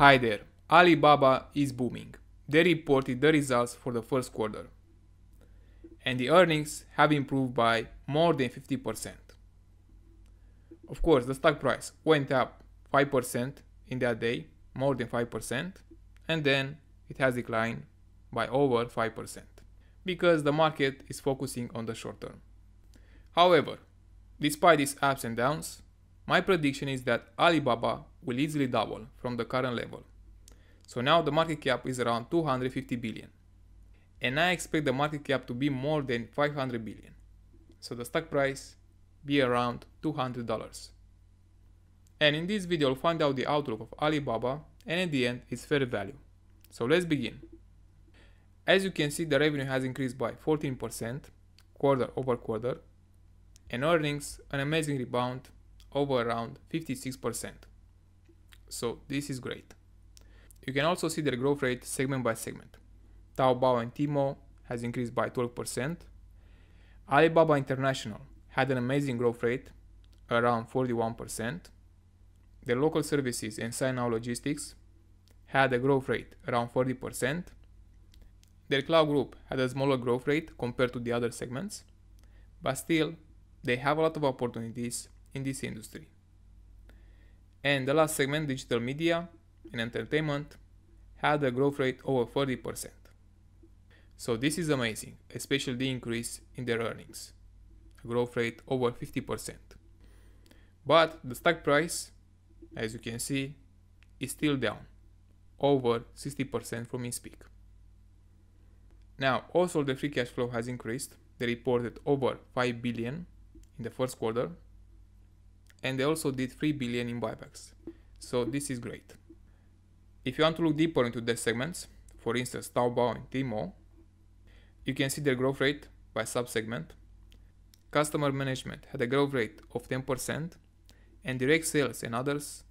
Hi there, Alibaba is booming. They reported the results for the first quarter, and the earnings have improved by more than 50%. Of course, the stock price went up 5% in that day, more than 5%, and then it has declined by over 5% because the market is focusing on the short term. However, despite these ups and downs, my prediction is that Alibaba will easily double from the current level. So now the market cap is around 250 billion. And I expect the market cap to be more than 500 billion. So the stock price be around $200. And in this video, I'll find out the outlook of Alibaba and in the end, its fair value. So let's begin. As you can see, the revenue has increased by 14% quarter over quarter and earnings an amazing rebound over around 56%. So this is great. You can also see their growth rate segment by segment. Taobao and Timo has increased by 12%. Alibaba International had an amazing growth rate, around 41%. The local services and Sinao Logistics had a growth rate around 40%. Their cloud group had a smaller growth rate compared to the other segments, but still, they have a lot of opportunities in this industry. And the last segment, digital media and entertainment, had a growth rate over 40%. So this is amazing, especially the increase in their earnings, a growth rate over 50%. But the stock price, as you can see, is still down, over 60% from its peak. Now, also the free cash flow has increased. They reported over 5 billion in the first quarter and they also did 3 billion in buybacks. So this is great. If you want to look deeper into the segments, for instance Taobao and Tmall, you can see their growth rate by subsegment. Customer management had a growth rate of 10% and direct sales and others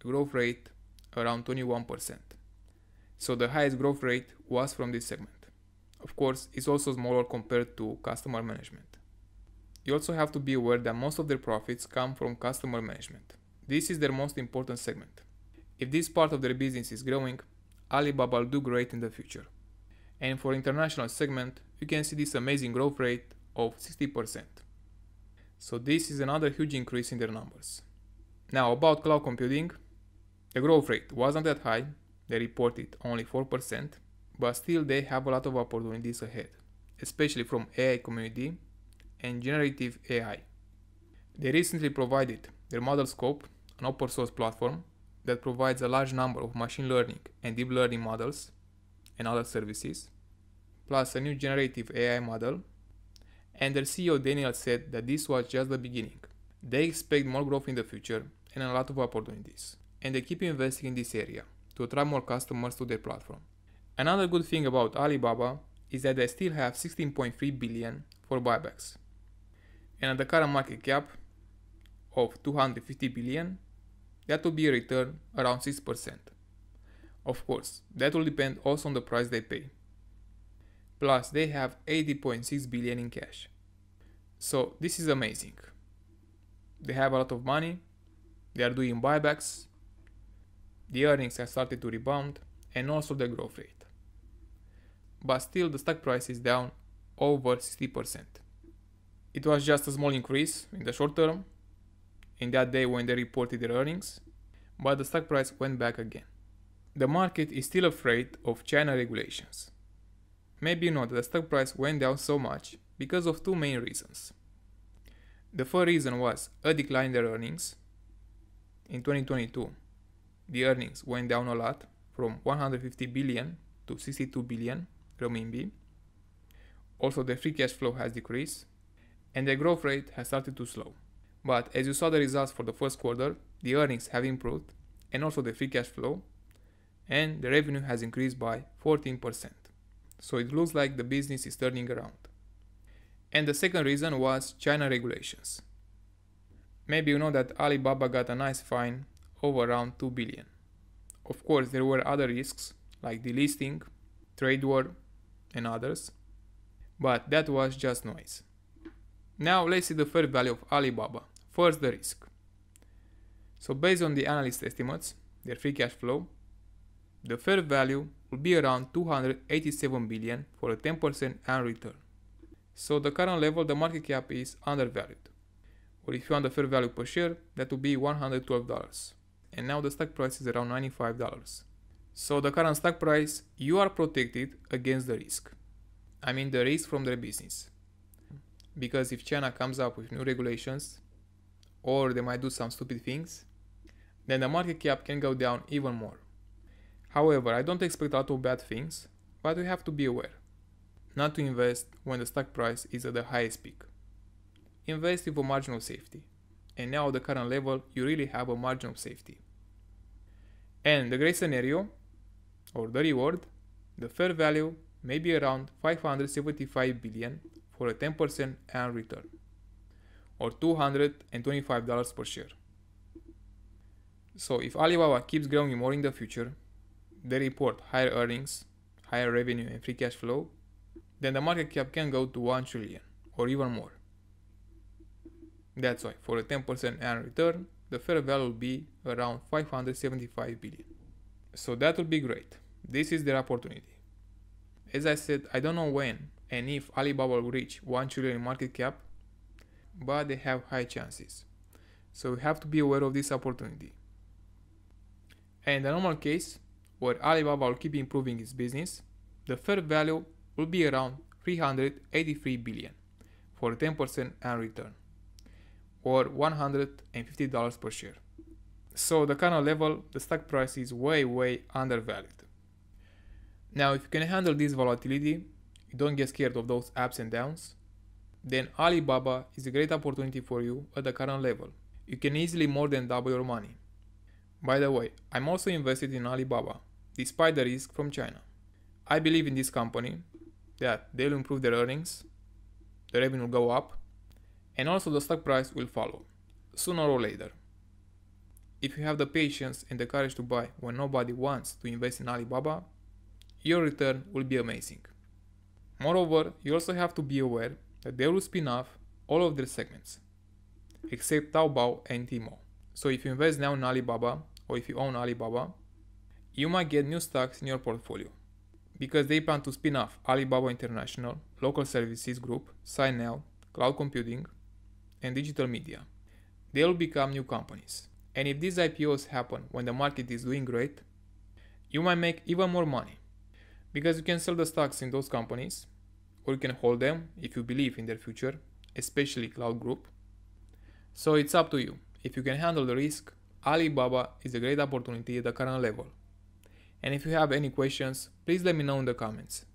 growth rate around 21%. So the highest growth rate was from this segment. Of course, it's also smaller compared to customer management. You also have to be aware that most of their profits come from customer management. This is their most important segment. If this part of their business is growing, Alibaba will do great in the future. And for international segment, you can see this amazing growth rate of 60%. So this is another huge increase in their numbers. Now about cloud computing, the growth rate wasn't that high, they reported only 4%, but still they have a lot of opportunities ahead, especially from AI community and generative AI. They recently provided their model scope, an open source platform that provides a large number of machine learning and deep learning models and other services, plus a new generative AI model. And their CEO Daniel said that this was just the beginning. They expect more growth in the future and a lot of opportunities. And they keep investing in this area to attract more customers to their platform. Another good thing about Alibaba is that they still have 16.3 billion for buybacks and at the current market cap of 250 billion, that will be a return around 6%. Of course, that will depend also on the price they pay. Plus, they have 80.6 billion in cash. So, this is amazing. They have a lot of money, they are doing buybacks, the earnings have started to rebound, and also the growth rate. But still, the stock price is down over 60%. It was just a small increase in the short term, in that day when they reported their earnings, but the stock price went back again. The market is still afraid of China regulations. Maybe you know that the stock price went down so much because of two main reasons. The first reason was a decline in their earnings. In 2022, the earnings went down a lot from 150 billion to 62 billion renminbi. Also, the free cash flow has decreased and their growth rate has started to slow. But as you saw the results for the first quarter, the earnings have improved and also the free cash flow, and the revenue has increased by 14%. So it looks like the business is turning around. And the second reason was China regulations. Maybe you know that Alibaba got a nice fine of around 2 billion. Of course, there were other risks like delisting, trade war, and others, but that was just noise. Now let's see the fair value of Alibaba. First, the risk. So based on the analyst estimates, their free cash flow, the fair value will be around 287 billion for a 10% annual return. So the current level, the market cap is undervalued. Or if you want the fair value per share, that would be $112. And now the stock price is around $95. So the current stock price, you are protected against the risk. I mean the risk from their business because if China comes up with new regulations or they might do some stupid things, then the market cap can go down even more. However, I don't expect a lot of bad things, but we have to be aware. Not to invest when the stock price is at the highest peak. Invest with a margin of safety. And now at the current level, you really have a margin of safety. And the great scenario, or the reward, the fair value may be around 575 billion for a 10% annual return, or $225 per share. So if Alibaba keeps growing more in the future, they report higher earnings, higher revenue and free cash flow, then the market cap can go to 1 trillion or even more. That's why for a 10% annual return, the fair value will be around 575 billion. So that would be great. This is their opportunity. As I said, I don't know when, and if Alibaba will reach 1 trillion market cap, but they have high chances. So we have to be aware of this opportunity. And the normal case, where Alibaba will keep improving its business, the fair value will be around 383 billion for 10% annual return or $150 per share. So the current level, the stock price is way way undervalued. Now if you can handle this volatility you don't get scared of those ups and downs, then Alibaba is a great opportunity for you at the current level. You can easily more than double your money. By the way, I'm also invested in Alibaba, despite the risk from China. I believe in this company that they'll improve their earnings, the revenue will go up, and also the stock price will follow, sooner or later. If you have the patience and the courage to buy when nobody wants to invest in Alibaba, your return will be amazing. Moreover, you also have to be aware that they will spin off all of their segments, except Taobao and Tmall. So if you invest now in Alibaba or if you own Alibaba, you might get new stocks in your portfolio because they plan to spin off Alibaba International, Local Services Group, Sinel, Cloud Computing, and Digital Media. They will become new companies. And if these IPOs happen when the market is doing great, you might make even more money because you can sell the stocks in those companies or you can hold them if you believe in their future, especially Cloud Group. So it's up to you. If you can handle the risk, Alibaba is a great opportunity at the current level. And if you have any questions, please let me know in the comments.